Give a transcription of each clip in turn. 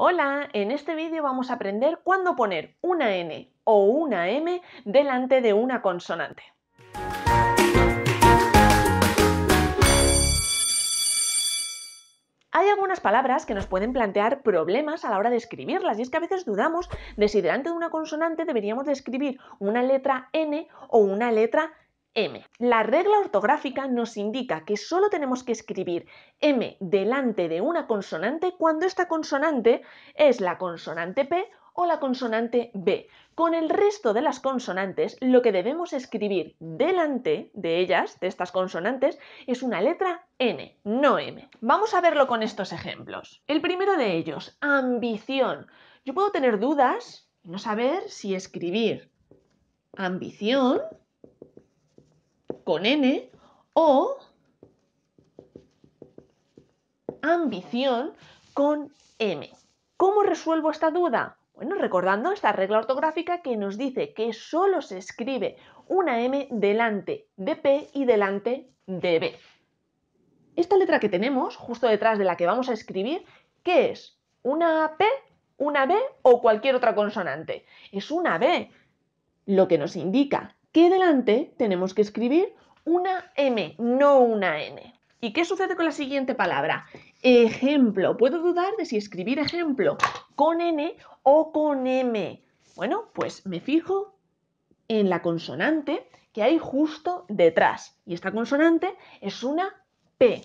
Hola, en este vídeo vamos a aprender cuándo poner una N o una M delante de una consonante. Hay algunas palabras que nos pueden plantear problemas a la hora de escribirlas y es que a veces dudamos de si delante de una consonante deberíamos escribir una letra N o una letra la regla ortográfica nos indica que solo tenemos que escribir M delante de una consonante cuando esta consonante es la consonante P o la consonante B. Con el resto de las consonantes, lo que debemos escribir delante de ellas, de estas consonantes, es una letra N, no M. Vamos a verlo con estos ejemplos. El primero de ellos, ambición. Yo puedo tener dudas y no saber si escribir ambición con N o ambición con M. ¿Cómo resuelvo esta duda? Bueno, recordando esta regla ortográfica que nos dice que solo se escribe una M delante de P y delante de B. Esta letra que tenemos, justo detrás de la que vamos a escribir, ¿qué es? ¿Una P, una B o cualquier otra consonante? Es una B, lo que nos indica que delante tenemos que escribir una M, no una N. ¿Y qué sucede con la siguiente palabra? Ejemplo. Puedo dudar de si escribir ejemplo con N o con M. Bueno, pues me fijo en la consonante que hay justo detrás. Y esta consonante es una P.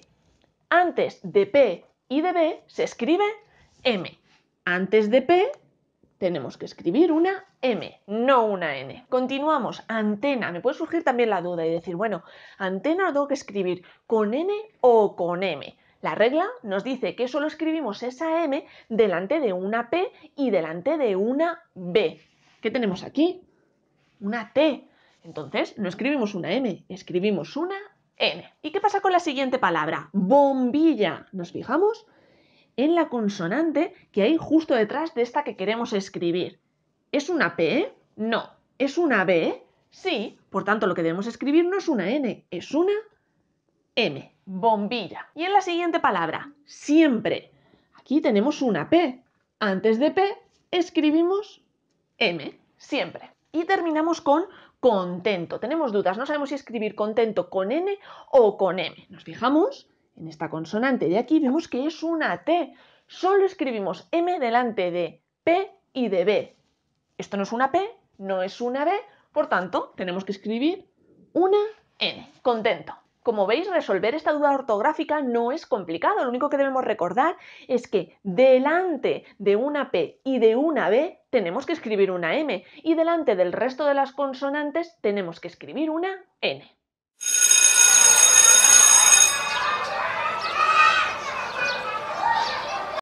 Antes de P y de B se escribe M. Antes de P tenemos que escribir una M, no una N. Continuamos, antena. Me puede surgir también la duda y decir, bueno, antena tengo que escribir con N o con M. La regla nos dice que solo escribimos esa M delante de una P y delante de una B. ¿Qué tenemos aquí? Una T. Entonces, no escribimos una M, escribimos una N. ¿Y qué pasa con la siguiente palabra? Bombilla. ¿Nos fijamos? en la consonante que hay justo detrás de esta que queremos escribir. ¿Es una P? No. ¿Es una B? Sí. Por tanto, lo que debemos escribir no es una N, es una M. Bombilla. Y en la siguiente palabra, siempre. Aquí tenemos una P. Antes de P escribimos M, siempre. Y terminamos con contento. Tenemos dudas, no sabemos si escribir contento con N o con M. Nos fijamos en esta consonante de aquí vemos que es una T. Solo escribimos M delante de P y de B. Esto no es una P, no es una B, por tanto, tenemos que escribir una N. Contento. Como veis, resolver esta duda ortográfica no es complicado. Lo único que debemos recordar es que delante de una P y de una B tenemos que escribir una M y delante del resto de las consonantes tenemos que escribir una N.